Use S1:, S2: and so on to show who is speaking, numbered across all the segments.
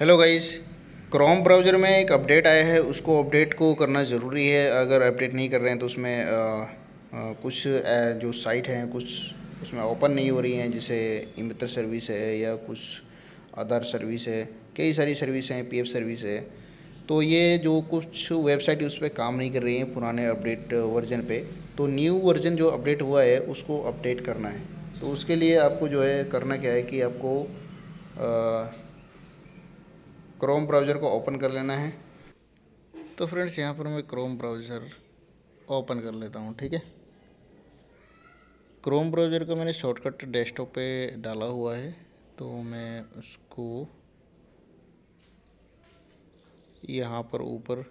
S1: hello guys Chrome browser में एक update आया है उसको अपडेट को करना ज़रूरी है अगर अपडेट नहीं कर रहे हैं तो उसमें आ, आ, कुछ आ, जो साइट हैं कुछ उसमें ओपन नहीं हो रही हैं जैसे इमित्र सर्विस है या कुछ आधार सर्विस है कई सारी सर्विस हैं पीएफ सर्विस है तो ये जो कुछ वेबसाइट उस पर काम नहीं कर रही हैं पुराने अपडेट वर्जन पर तो न्यू वर्जन जो अपडेट हुआ है उसको अपडेट करना है तो उसके लिए आपको जो है करना क्या है कि आपको क्रोम ब्राउज़र को ओपन कर लेना है तो फ्रेंड्स यहाँ पर मैं क्रोम ब्राउज़र ओपन कर लेता हूँ ठीक है क्रोम ब्राउज़र का मैंने शॉर्टकट डेस्कटॉप पे डाला हुआ है तो मैं उसको यहाँ पर ऊपर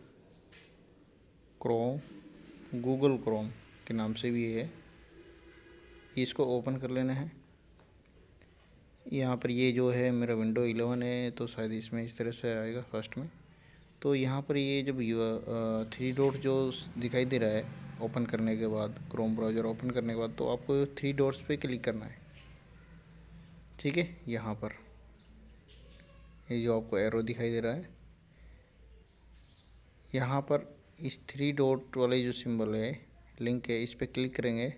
S1: क्रोम गूगल क्रोम के नाम से भी है इसको ओपन कर लेना है यहाँ पर ये जो है मेरा विंडो इलेवन है तो शायद इसमें इस तरह से आएगा फर्स्ट में तो यहाँ पर ये जब थ्री डॉट जो दिखाई दे रहा है ओपन करने के बाद क्रोम ब्राउज़र ओपन करने के बाद तो आपको थ्री डॉट्स पे क्लिक करना है ठीक है यहाँ पर ये जो आपको एरो दिखाई दे रहा है यहाँ पर इस थ्री डॉट वाले जो सिंबल है लिंक है इस पर क्लिक करेंगे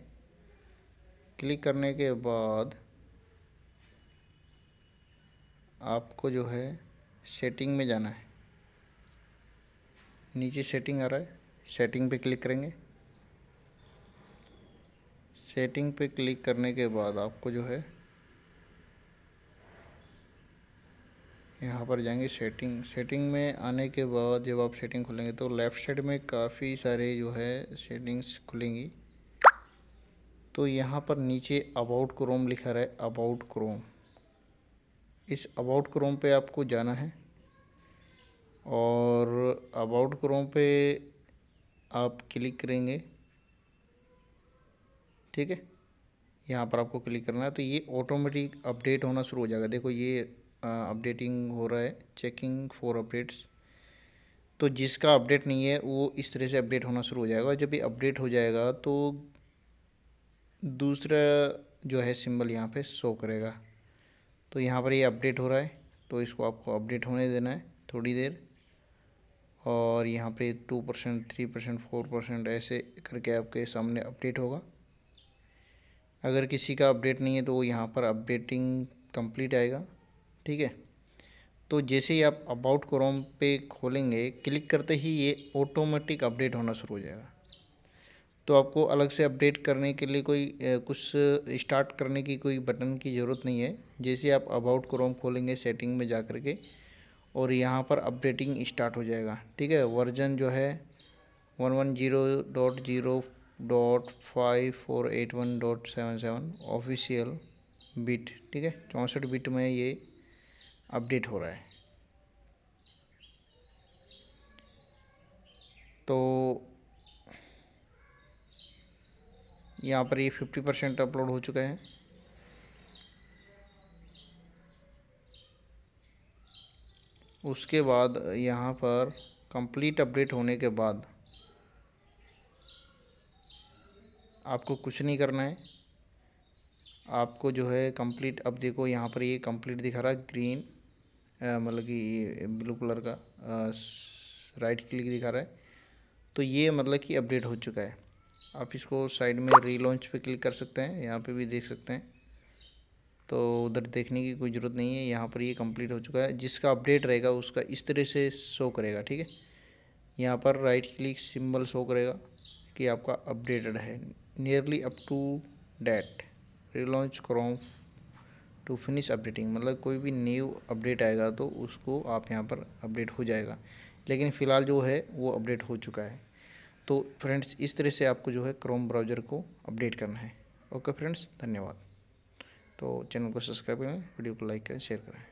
S1: क्लिक करने के बाद आपको जो है सेटिंग में जाना है नीचे सेटिंग आ रहा है सेटिंग पे क्लिक करेंगे सेटिंग पे क्लिक करने के बाद आपको जो है यहाँ पर जाएंगे सेटिंग सेटिंग में आने के बाद जब आप सेटिंग खोलेंगे तो लेफ़्ट साइड में काफ़ी सारे जो है सेटिंग्स खुलेंगी तो यहाँ पर नीचे अबाउट क्रोम लिखा रहा है अबाउट क्रोम इस अबाउट क्रोम पे आपको जाना है और अबाउट क्रोम पे आप क्लिक करेंगे ठीक है यहाँ पर आपको क्लिक करना है तो ये ऑटोमेटिक अपडेट होना शुरू हो जाएगा देखो ये अपडेटिंग हो रहा है चेकिंग फॉर अपडेट्स तो जिसका अपडेट नहीं है वो इस तरह से अपडेट होना शुरू हो जाएगा जब ये अपडेट हो जाएगा तो दूसरा जो है सिंबल यहाँ पे शो करेगा तो यहाँ पर ये अपडेट हो रहा है तो इसको आपको अपडेट होने देना है थोड़ी देर और यहाँ पर two percent three percent four percent ऐसे करके आपके सामने अपडेट होगा अगर किसी का अपडेट नहीं है तो वो यहाँ पर अपडेटिंग कंप्लीट आएगा ठीक है तो जैसे ही आप अबाउट क्रोम पे खोलेंगे क्लिक करते ही ये ऑटोमेटिक अपडेट होना शुरू हो जाएगा तो आपको अलग से अपडेट करने के लिए कोई कुछ स्टार्ट करने की कोई बटन की ज़रूरत नहीं है जैसे आप अबाउट क्रोम खोलेंगे सेटिंग में जा कर के और यहाँ पर अपडेटिंग स्टार्ट हो जाएगा ठीक है वर्जन जो है one one zero dot zero dot five four eight one dot seven seven official bit ठीक है चौंसठ बिट में ये अपडेट हो रहा है तो यहाँ पर ये फिफ्टी परसेंट अपलोड हो चुका है उसके बाद यहाँ पर कंप्लीट अपडेट होने के बाद आपको कुछ नहीं करना है आपको जो है कंप्लीट अब देखो यहाँ पर ये कंप्लीट दिखा रहा है ग्रीन मतलब कि ब्लू कलर का राइट क्लिक दिखा रहा है तो ये मतलब कि अपडेट हो चुका है आप इसको साइड में रीलॉन्च पे क्लिक कर सकते हैं यहाँ पे भी देख सकते हैं तो उधर देखने की कोई ज़रूरत नहीं है यहाँ पर ये यह कंप्लीट हो चुका है जिसका अपडेट रहेगा उसका इस तरह से शो करेगा ठीक है यहाँ पर राइट क्लिक सिंबल शो करेगा कि आपका अपडेटेड है nearly up to date relaunch Chrome to finish updating मतलब कोई भी न्यू अपडेट आएगा तो उसको आप यहाँ पर अपडेट हो जाएगा लेकिन फ़िलहाल जो है वो अपडेट हो चुका है तो फ्रेंड्स इस तरह से आपको जो है क्रोम ब्राउज़र को अपडेट करना है ओके फ्रेंड्स धन्यवाद तो चैनल को सब्सक्राइब करें वीडियो को लाइक करें शेयर करें